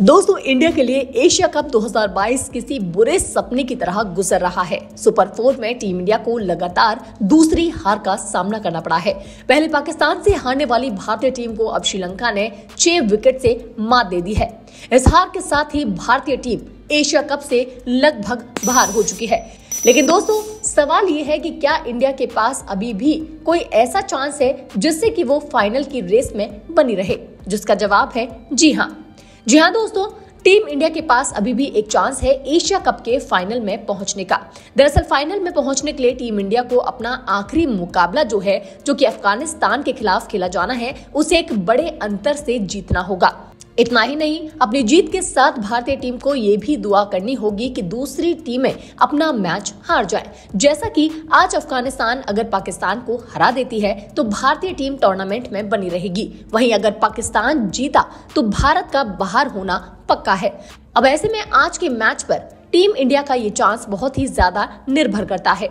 दोस्तों इंडिया के लिए एशिया कप 2022 किसी बुरे सपने की तरह गुजर रहा है सुपर फोर में टीम इंडिया को लगातार दूसरी हार का सामना करना पड़ा है पहले पाकिस्तान से हारने वाली भारतीय टीम को अब श्रीलंका ने छह विकेट से मात दे दी है इस हार के साथ ही भारतीय टीम एशिया कप से लगभग बाहर हो चुकी है लेकिन दोस्तों सवाल ये है कि क्या इंडिया के पास अभी भी कोई ऐसा चांस है जिससे कि वो फाइनल की रेस में बनी रहे जिसका जवाब है जी हाँ जी हाँ दोस्तों टीम इंडिया के पास अभी भी एक चांस है एशिया कप के फाइनल में पहुंचने का दरअसल फाइनल में पहुंचने के लिए टीम इंडिया को अपना आखिरी मुकाबला जो है जो कि अफगानिस्तान के खिलाफ खेला जाना है उसे एक बड़े अंतर से जीतना होगा इतना ही नहीं अपनी जीत के साथ भारतीय टीम को ये भी दुआ करनी होगी कि दूसरी टीमें अपना मैच हार जाए जैसा कि आज अफगानिस्तान अगर पाकिस्तान को हरा देती है तो भारतीय टीम टूर्नामेंट में बनी रहेगी वहीं अगर पाकिस्तान जीता तो भारत का बाहर होना पक्का है अब ऐसे में आज के मैच पर टीम इंडिया का ये चांस बहुत ही ज्यादा निर्भर करता है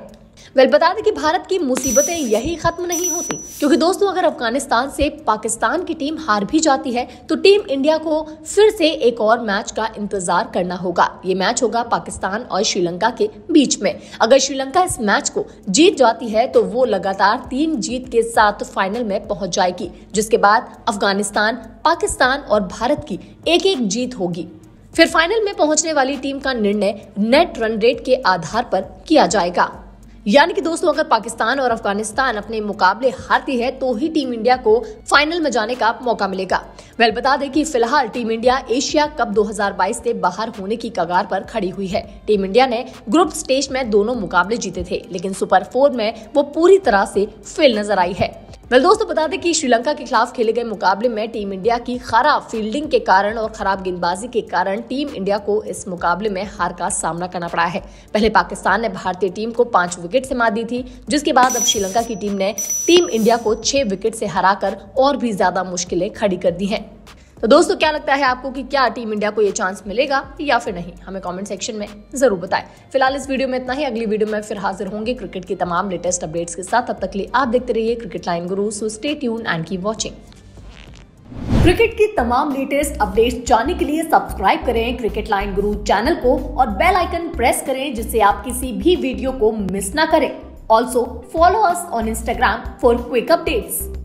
वेल बता दें कि भारत की मुसीबतें यही खत्म नहीं होती क्योंकि दोस्तों अगर अफगानिस्तान से पाकिस्तान की टीम हार भी जाती है तो टीम इंडिया को फिर से एक और मैच का इंतजार करना होगा ये मैच होगा पाकिस्तान और श्रीलंका के बीच में अगर श्रीलंका इस मैच को जीत जाती है तो वो लगातार तीन जीत के साथ फाइनल में पहुंच जाएगी जिसके बाद अफगानिस्तान पाकिस्तान और भारत की एक एक जीत होगी फिर फाइनल में पहुंचने वाली टीम का निर्णय नेट रन रेट के आधार पर किया जाएगा यानी कि दोस्तों अगर पाकिस्तान और अफगानिस्तान अपने मुकाबले हारती है तो ही टीम इंडिया को फाइनल में जाने का मौका मिलेगा वेल बता दें कि फिलहाल टीम इंडिया एशिया कप 2022 से बाहर होने की कगार पर खड़ी हुई है टीम इंडिया ने ग्रुप स्टेज में दोनों मुकाबले जीते थे लेकिन सुपर फोर में वो पूरी तरह से फेल नजर आई है वेल दोस्तों बता दें कि श्रीलंका के खिलाफ खेले गए मुकाबले में टीम इंडिया की खराब फील्डिंग के कारण और खराब गेंदबाजी के कारण टीम इंडिया को इस मुकाबले में हार का सामना करना पड़ा है पहले पाकिस्तान ने भारतीय टीम को पांच विकेट से मार दी थी जिसके बाद अब श्रीलंका की टीम ने टीम इंडिया को छह विकेट से हराकर और भी ज्यादा मुश्किलें खड़ी कर दी हैं तो दोस्तों क्या लगता है आपको कि क्या टीम इंडिया को ये चांस मिलेगा या फिर नहीं हमें कमेंट सेक्शन में जरूर बताएं फिलहाल इस वीडियो में इतना ही अगली वीडियो में फिर हाजिर होंगे क्रिकेट की तमाम लेटेस्ट अपडेट्स के साथ अब तक लिए आप देखते रहिए cricket line guru so stay tune and keep watching cricket की तमाम लेटेस्ट अपडेट्स जानने के लिए सब्सक्राइब करें क्रिकेट लाइन गुरु चैनल को और बेल आइकन प्रेस करें जिससे आप किसी भी वीडियो को मिस ना करें also follow us on Instagram for quick updates